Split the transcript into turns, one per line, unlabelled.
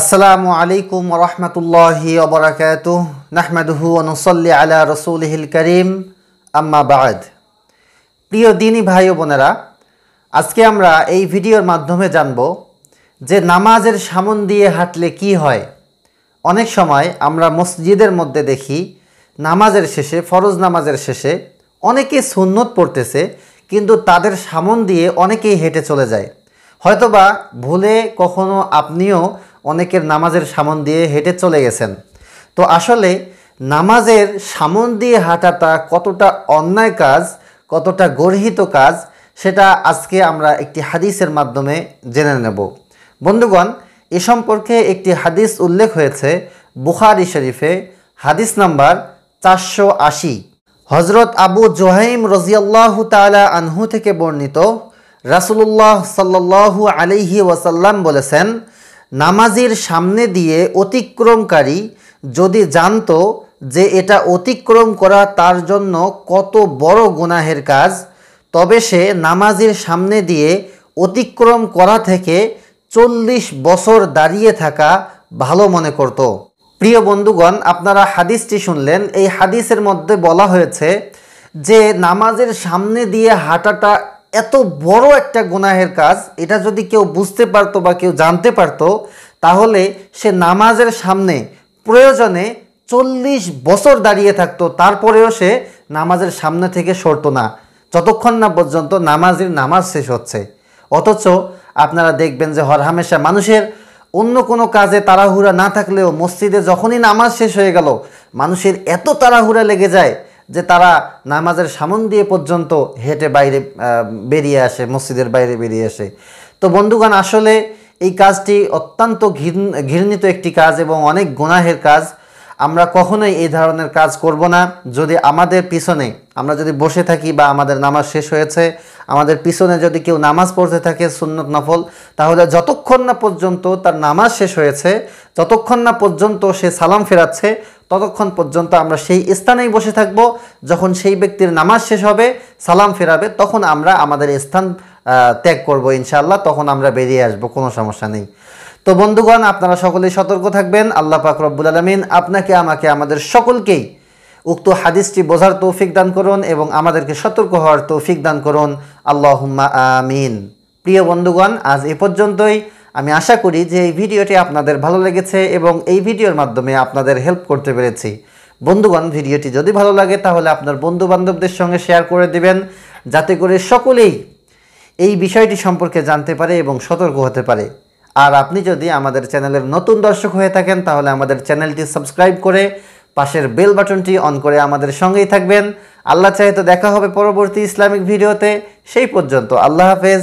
আসসালামু আলাইকুম রহমতুল্লাহি অবরাকাত নাহমাদহু অনুসল্লি আলা রসুলহিল করিম আম্মা বাদ প্রিয় দিনী ভাই বোনেরা আজকে আমরা এই ভিডিওর মাধ্যমে জানব যে নামাজের সামন দিয়ে হাঁটলে কি হয় অনেক সময় আমরা মসজিদের মধ্যে দেখি নামাজের শেষে ফরজ নামাজের শেষে অনেকে সুন্নত পড়তেছে কিন্তু তাদের সামন দিয়ে অনেকেই হেঁটে চলে যায় হয়তোবা ভুলে কখনো আপনিও অনেকের নামাজের সামন দিয়ে হেঁটে চলে গেছেন তো আসলে নামাজের সামন দিয়ে হাঁটাটা কতটা অন্যায় কাজ কতটা গর্হিত কাজ সেটা আজকে আমরা একটি হাদিসের মাধ্যমে জেনে নেব বন্ধুগণ এ সম্পর্কে একটি হাদিস উল্লেখ হয়েছে বুখারি শরীফে হাদিস নাম্বার চারশো আশি হজরত আবু জোহাইম রজিয়াল্লাহ তালা আনহু থেকে বর্ণিত রাসুলুল্লাহ সাল্লাল্লাহু আলাইহি ওয়াসাল্লাম বলেছেন নামাজের সামনে দিয়ে অতিক্রমকারী যদি জানত যে এটা অতিক্রম করা তার জন্য কত বড় গুনাহের কাজ তবে সে নামাজের সামনে দিয়ে অতিক্রম করা থেকে চল্লিশ বছর দাঁড়িয়ে থাকা ভালো মনে করত প্রিয় বন্ধুগণ আপনারা হাদিসটি শুনলেন এই হাদিসের মধ্যে বলা হয়েছে যে নামাজের সামনে দিয়ে হাঁটাটা এত বড় একটা গুনাহের কাজ এটা যদি কেউ বুঝতে পারতো বা কেউ জানতে পারতো তাহলে সে নামাজের সামনে প্রয়োজনে চল্লিশ বছর দাঁড়িয়ে থাকতো তারপরেও সে নামাজের সামনে থেকে সরতো না যতক্ষণ না পর্যন্ত নামাজের নামাজ শেষ হচ্ছে অথচ আপনারা দেখবেন যে হরহামেশা মানুষের অন্য কোনো কাজে তাড়াহুড়া না থাকলেও মসজিদে যখনই নামাজ শেষ হয়ে গেল মানুষের এত তাড়াহুড়া লেগে যায় যে তারা নামাজের সামন দিয়ে পর্যন্ত হেঁটে বাইরে বেরিয়ে আসে মসজিদের বাইরে বেরিয়ে আসে তো বন্ধুগণ আসলে এই কাজটি অত্যন্ত ঘৃণিত একটি কাজ এবং অনেক গুনাহের কাজ আমরা কখনোই এই ধরনের কাজ করব না যদি আমাদের পিছনে আমরা যদি বসে থাকি বা আমাদের নামাজ শেষ হয়েছে আমাদের পিছনে যদি কেউ নামাজ পড়তে থাকে সুন্নত নফল তাহলে যতক্ষণ না পর্যন্ত তার নামাজ শেষ হয়েছে যতক্ষণ না পর্যন্ত সে সালাম ফেরাচ্ছে ততক্ষণ পর্যন্ত আমরা সেই স্থানেই বসে থাকব যখন সেই ব্যক্তির নামাজ শেষ হবে সালাম ফেরাবে তখন আমরা আমাদের স্থান ত্যাগ করব ইনশাআল্লাহ তখন আমরা বেরিয়ে আসব কোনো সমস্যা নেই তো বন্ধুগণ আপনারা সকলেই সতর্ক থাকবেন আল্লাহ পাক রব্বুল আলমিন আপনাকে আমাকে আমাদের সকলকেই উক্ত হাদিসটি বোঝার তৌফিক দান করুন এবং আমাদেরকে সতর্ক হওয়ার তৌফিক দান করুন আল্লাহ আমিন প্রিয় বন্ধুগণ আজ এ পর্যন্তই আমি আশা করি যে এই ভিডিওটি আপনাদের ভালো লেগেছে এবং এই ভিডিওর মাধ্যমে আপনাদের হেল্প করতে পেরেছি বন্ধুগণ ভিডিওটি যদি ভালো লাগে তাহলে আপনার বন্ধু বান্ধবদের সঙ্গে শেয়ার করে দিবেন যাতে করে সকলেই এই বিষয়টি সম্পর্কে জানতে পারে এবং সতর্ক হতে পারে আর আপনি যদি আমাদের চ্যানেলের নতুন দর্শক হয়ে থাকেন তাহলে আমাদের চ্যানেলটি সাবস্ক্রাইব করে পাশের বেল বাটনটি অন করে আমাদের সঙ্গেই থাকবেন আল্লাহ চাহে তো দেখা হবে পরবর্তী ইসলামিক ভিডিওতে সেই পর্যন্ত আল্লাহ হাফেজ